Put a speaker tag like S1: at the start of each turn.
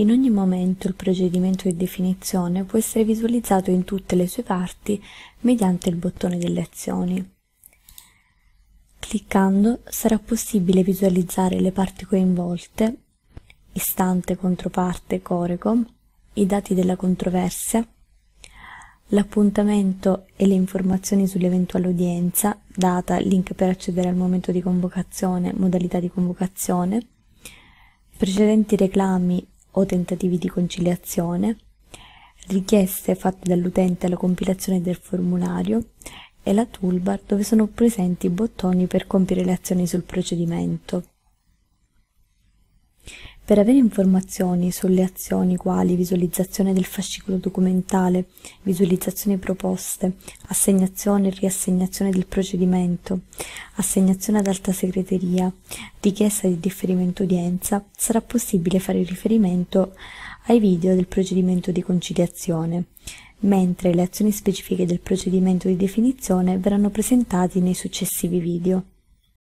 S1: In ogni momento il procedimento di definizione può essere visualizzato in tutte le sue parti mediante il bottone delle azioni. Cliccando sarà possibile visualizzare le parti coinvolte, istante, controparte, corecom, i dati della controversia, l'appuntamento e le informazioni sull'eventuale udienza, data, link per accedere al momento di convocazione, modalità di convocazione, precedenti reclami o tentativi di conciliazione, richieste fatte dall'utente alla compilazione del formulario e la toolbar dove sono presenti i bottoni per compiere le azioni sul procedimento. Per avere informazioni sulle azioni quali visualizzazione del fascicolo documentale, visualizzazioni proposte, assegnazione e riassegnazione del procedimento, assegnazione ad alta segreteria, richiesta di differimento udienza, sarà possibile fare riferimento ai video del procedimento di conciliazione, mentre le azioni specifiche del procedimento di definizione verranno presentate nei successivi video.